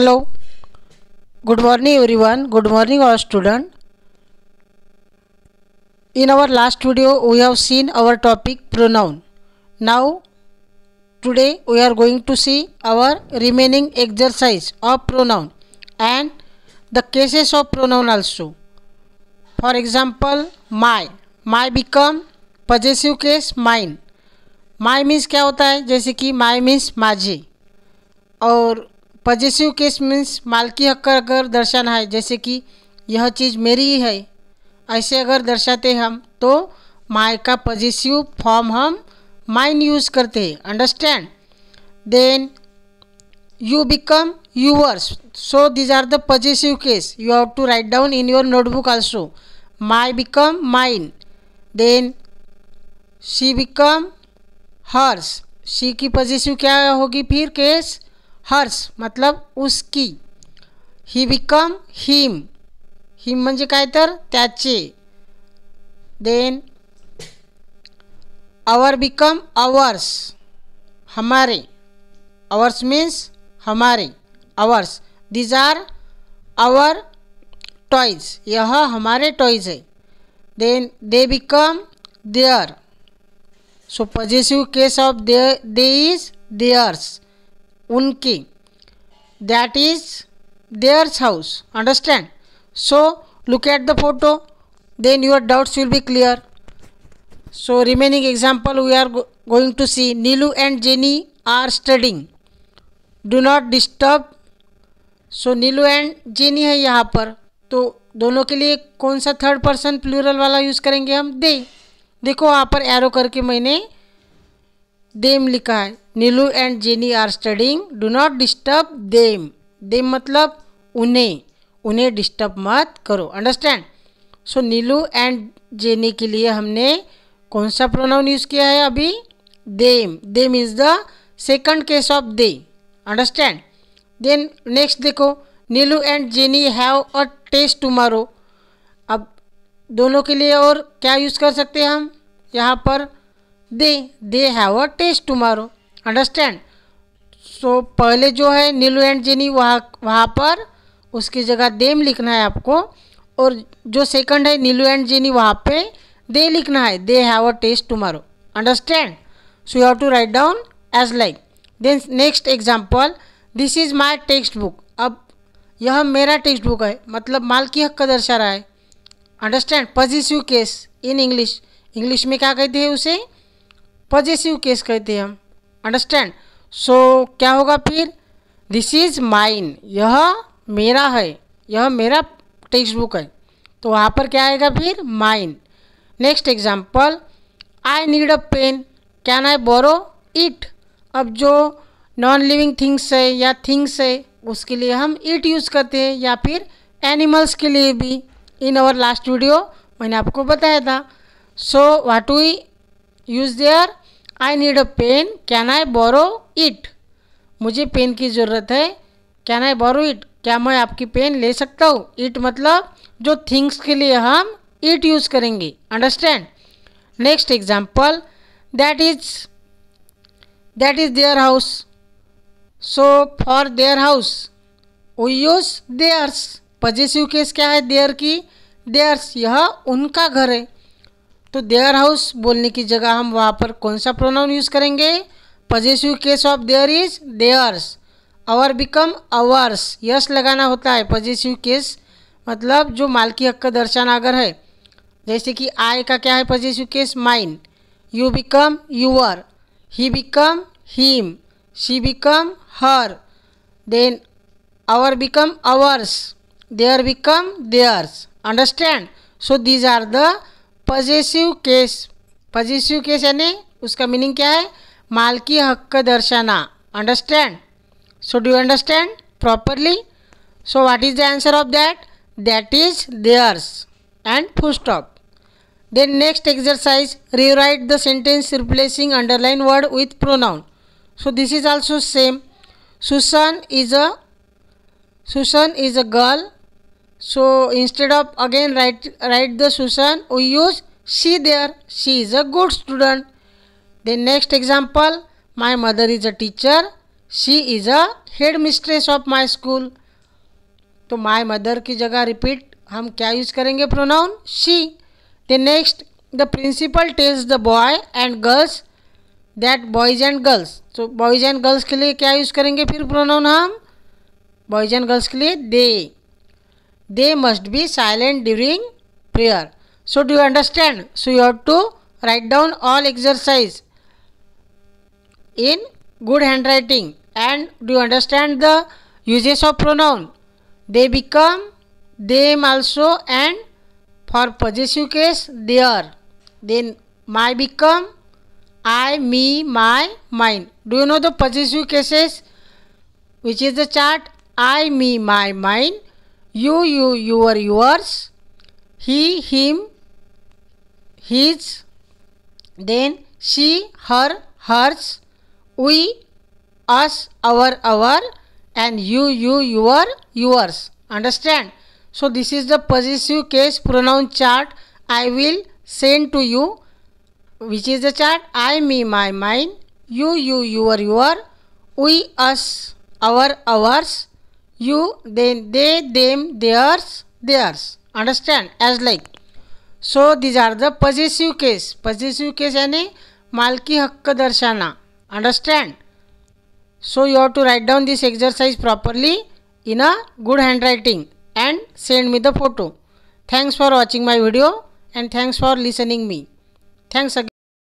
Hello good morning everyone good morning our student in our last video we have seen our topic pronoun now today we are going to see our remaining exercise of pronoun and the cases of pronoun also for example my my become possessive case mine my means क्या होता है जैसे कि my means माझे और possessive case means मालकी हक का अगर दर्शाना है जैसे कि यह चीज़ मेरी ही है ऐसे अगर दर्शाते हम तो माई का पजेसिव फॉर्म हम माइन यूज़ करते हैं understand then you become yours so these are the possessive case you have to write down in your notebook also my become mine then she become hers she की possessive क्या होगी फिर case हर्ष मतलब उसकी he become him him मजे का then our become ours हमारे ours means हमारे ours these are our toys यह हमारे टॉयज है then they become their so positive case of they is theirs उनकी that is theirs house understand so look at the photo then your doubts will be clear so remaining example we are going to see Neelu and Jenny are studying do not disturb so Neelu and Jenny है यहाँ पर तो दोनों के लिए कौन सा third person plural वाला यूज़ करेंगे हम दे देखो वहाँ पर एरो करके मैंने देम लिखा है Neelu and Jenny are studying do not disturb them them मतलब उन्हें उन्हें डिस्टर्ब मत करो understand so Neelu and Jenny के लिए हमने कौन सा प्रोनाउन यूज़ किया है अभी them them is the second case of they understand then next देखो Neelu and Jenny have a test tomorrow अब दोनों के लिए और क्या यूज़ कर सकते हैं हम यहाँ पर they they have a test tomorrow understand so पहले जो है नीलू एंड जेनी वहाँ वहाँ पर उसकी जगह देम लिखना है आपको और जो सेकंड है नीलू एंड जेनी वहाँ पे दे लिखना है they have a test tomorrow understand so you have to write down as like then next example this is my textbook अब यह मेरा टेक्स्ट बुक है मतलब माल की हक का दर्शा रहा है understand positive case in English English में क्या कहते हैं उसे पॉजिटिव केस कहते हैं हम अंडरस्टैंड सो क्या होगा फिर दिस इज़ माइन यह मेरा है यह मेरा टेक्स्ट बुक है तो वहाँ पर क्या आएगा फिर mine next example I need a pen can I borrow it अब जो नॉन लिविंग थिंग्स है या थिंग्स है उसके लिए हम इट यूज़ करते हैं या फिर एनिमल्स के लिए भी इन आवर लास्ट वीडियो मैंने आपको बताया था so what we use there I need a pen can I borrow it मुझे पेन की ज़रूरत है कैन आई बोरो इट क्या मैं आपकी पेन ले सकता हूँ इट मतलब जो थिंग्स के लिए हम इट यूज़ करेंगे understand next example that is that is their house so for their house we use theirs possessive case क्या है देयर की देयर्स यह उनका घर है तो देयर हाउस बोलने की जगह हम वहाँ पर कौन सा प्रोनाउन यूज़ करेंगे possessive case of their is theirs our become ours yes लगाना होता है पजेसिव केस मतलब जो मालकी हक का अगर है जैसे कि आई का क्या है possessive case mine you become your he become him she become her then our become ours their become theirs understand so these are the possessive case possessive case यानी उसका मीनिंग क्या है मालकी हक दर्शाना understand so do understand properly so what is the answer of that that is theirs and full stop then next exercise rewrite the sentence replacing underline word with pronoun so this is also same Susan is a Susan is a girl So instead of again write, write the Susan, we use she there. She is a good student. Then next example, my mother is a teacher. She is a headmistress of my school तो my mother की जगह repeat हम क्या use करेंगे pronoun she the next the principal tells the boy and girls that boys and girls तो boys and girls के लिए क्या यूज़ करेंगे फिर प्रोनाउन हम बॉयज़ एंड गर्ल्स के लिए दे they must be silent during prayer. So do you understand? So you have to write down all exercise in good handwriting and do you understand the uses of pronoun? They become, them also and for possessive case they are. Then my become, I, me, my, mine. Do you know the possessive cases? Which is the chart I, me, my, mine you you your yours he him his then she her hers we us our our and you you your yours understand so this is the possessive case pronoun chart i will send to you which is the chart i me my mine you you your your we us our ours you, then they, them, theirs, theirs. Understand? As like. So these are the possessive case. Possessive case yani malki hakka darshana Understand? So you have to write down this exercise properly in a good handwriting and send me the photo. Thanks for watching my video and thanks for listening me. Thanks again.